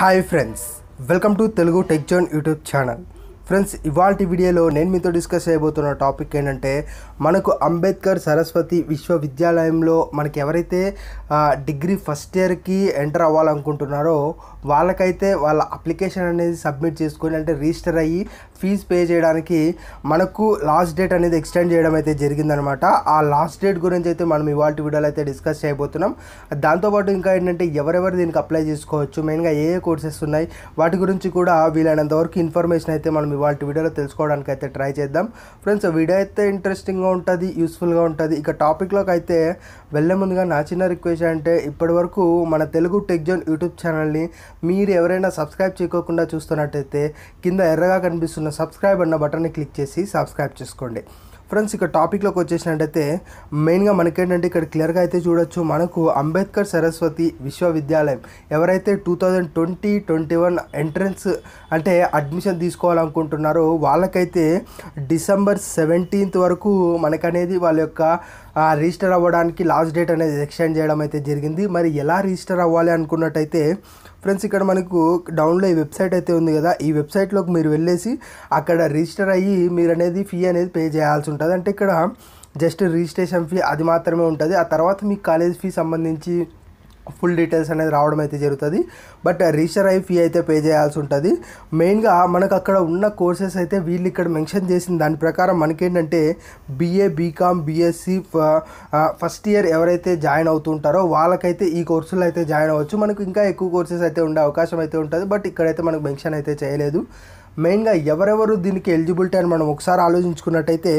Hi friends, welcome to Telugu Tech Journal YouTube channel. Friends ఇవాళ వీడియోలో నేను మీతో డిస్కస్ చేయబోతున్న టాపిక్ ఏంటంటే మనకు అంబేద్కర్ సరస్వతి విశ్వవిద్యాలయంలో మనకి ఎవరైతే డిగ్రీ ఫస్ట్ ఇయర్కి ఎంటర్ అవ్వాలనుకుంటున్నారో వాళ్ళకైతే వాళ్ళ అప్లికేషన్ అనేది సబ్మిట్ చేసుకొని అంటే రిజిస్టర్ అయ్యి ఫీజు పే చేయడానికి మనకు లాస్ట్ డేట్ అనేది ఎక్స్టెండ్ చేయడం అయితే జరిగిందనమాట ఆ లాస్ట్ డేట్ గురించి అయితే మనం ఇవాళ వీడియోలో అయితే డిస్కస్ చేయబోతున్నాం దాంతోపాటు ఇంకా ఏంటంటే ఎవరెవరు దీనికి అప్లై చేసుకోవచ్చు మెయిన్గా ఏ ఏ కోర్సెస్ ఉన్నాయి వాటి గురించి కూడా వీలైనంత వరకు ఇన్ఫర్మేషన్ అయితే మనం ఇవాళ వీడియోలో తెలుసుకోవడానికి అయితే ట్రై చేద్దాం ఫ్రెండ్స్ వీడియో అయితే ఇంట్రెస్టింగ్గా ఉంటుంది యూస్ఫుల్గా ఉంటుంది ఇక టాపిక్లోకి అయితే వెళ్ళే ముందుగా నా చిన్న రిక్వెస్ట్ అంటే ఇప్పటి వరకు మన తెలుగు టెక్ జోన్ యూట్యూబ్ ఛానల్ని మీరు ఎవరైనా సబ్స్క్రైబ్ చేయకోకుండా చూస్తున్నట్టయితే కింద ఎర్రగా కనిపిస్తున్న సబ్స్క్రైబ్ అన్న బటన్ని క్లిక్ చేసి సబ్స్క్రైబ్ చేసుకోండి ఫ్రెండ్స్ ఇక టాపిక్లోకి వచ్చేసినట్టయితే మెయిన్గా మనకేంటంటే ఇక్కడ క్లియర్గా అయితే చూడొచ్చు మనకు అంబేద్కర్ సరస్వతి విశ్వవిద్యాలయం ఎవరైతే two thousand twenty twenty one entrance అంటే అడ్మిషన్ తీసుకోవాలనుకుంటున్నారో వాళ్ళకైతే డిసెంబర్ సెవెంటీన్త్ వరకు మనకనేది వాళ్ళ యొక్క రిజిస్టర్ అవ్వడానికి లాస్ట్ డేట్ అనేది ఎక్స్టెండ్ చేయడం అయితే జరిగింది మరి ఎలా రిజిస్టర్ అవ్వాలి అనుకున్నట్టయితే ఫ్రెండ్స్ ఇక్కడ మనకు డౌన్లో ఈ వెబ్సైట్ అయితే ఉంది కదా ఈ వెబ్సైట్లోకి మీరు వెళ్ళేసి అక్కడ రిజిస్టర్ అయ్యి మీరు అనేది ఫీ అనేది పే చేయాల్సి ఉంటుంది అంటే ఇక్కడ జస్ట్ రిజిస్ట్రేషన్ ఫీ అది మాత్రమే ఉంటుంది ఆ తర్వాత మీ కాలేజ్ ఫీ సంబంధించి ఫుల్ డీటెయిల్స్ అనేది రావడం అయితే జరుగుతుంది బట్ రీచర్ ఐ ఫీ అయితే పే చేయాల్సి ఉంటుంది మెయిన్గా మనకు అక్కడ ఉన్న కోర్సెస్ అయితే వీళ్ళు ఇక్కడ మెన్షన్ చేసిన దాని ప్రకారం మనకేంటంటే B A B Com B Sc first year ఎవరైతే జాయిన్ అవుతుంటారో వాళ్ళకైతే ఈ కోర్సులు అయితే జాయిన్ అవ్వచ్చు మనకు ఇంకా ఎక్కువ కోర్సెస్ అయితే ఉండే అవకాశం అయితే ఉంటుంది బట్ ఇక్కడైతే మనకు మెన్షన్ అయితే చేయలేదు మెయిన్గా ఎవరెవరు దీనికి ఎలిజిబిలిటీ అని మనం ఒకసారి ఆలోచించుకున్నట్టయితే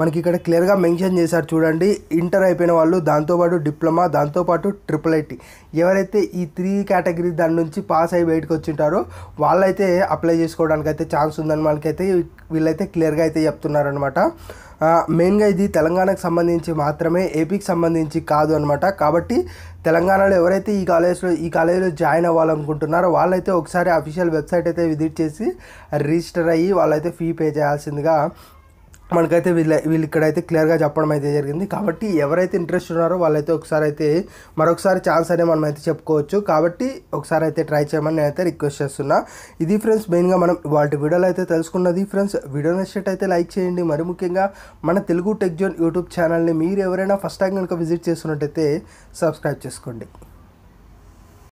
మనకి ఇక్కడ క్లియర్గా మెన్షన్ చేశారు చూడండి ఇంటర్ అయిపోయిన వాళ్ళు దాంతోపాటు డిప్లొమా దాంతోపాటు ట్రిపుల్ ఐటీ ఎవరైతే ఈ త్రీ కేటగిరీ దాని నుంచి పాస్ అయ్యి బయటకు వచ్చింటారో వాళ్ళైతే అప్లై చేసుకోవడానికి అయితే ఛాన్స్ ఉందని మనకైతే వీళ్ళైతే క్లియర్గా అయితే చెప్తున్నారనమాట మెయిన్గా ఇది తెలంగాణకు సంబంధించి మాత్రమే ఏపీకి సంబంధించి కాదు అనమాట కాబట్టి తెలంగాణలో ఎవరైతే ఈ కాలేజ్లో ఈ కాలేజీలో జాయిన్ అవ్వాలనుకుంటున్నారో వాళ్ళైతే ఒకసారి అఫీషియల్ వెబ్సైట్ అయితే విజిట్ చేసి రిజిస్టర్ అయ్యి వాళ్ళైతే ఫీ పే చేయాల్సిందిగా మనకైతే వీళ్ళ వీళ్ళు ఇక్కడైతే క్లియర్గా చెప్పడం అయితే జరిగింది కాబట్టి ఎవరైతే ఇంట్రెస్ట్ ఉన్నారో వాళ్ళైతే ఒకసారి అయితే మరొకసారి ఛాన్స్ అనే మనం అయితే చెప్పుకోవచ్చు కాబట్టి ఒకసారి అయితే ట్రై చేయమని నేనైతే రిక్వెస్ట్ చేస్తున్నా ఇది ఫ్రెండ్స్ మెయిన్గా మనం వాటి వీడియోలు అయితే తెలుసుకున్నది ఫ్రెండ్స్ వీడియో నచ్చినట్టయితే లైక్ చేయండి మరి ముఖ్యంగా మన తెలుగు టెక్ జోన్ యూట్యూబ్ ఛానల్ని మీరు ఎవరైనా ఫస్ట్ టైం కనుక విజిట్ చేస్తున్నట్టయితే సబ్స్క్రైబ్ చేసుకోండి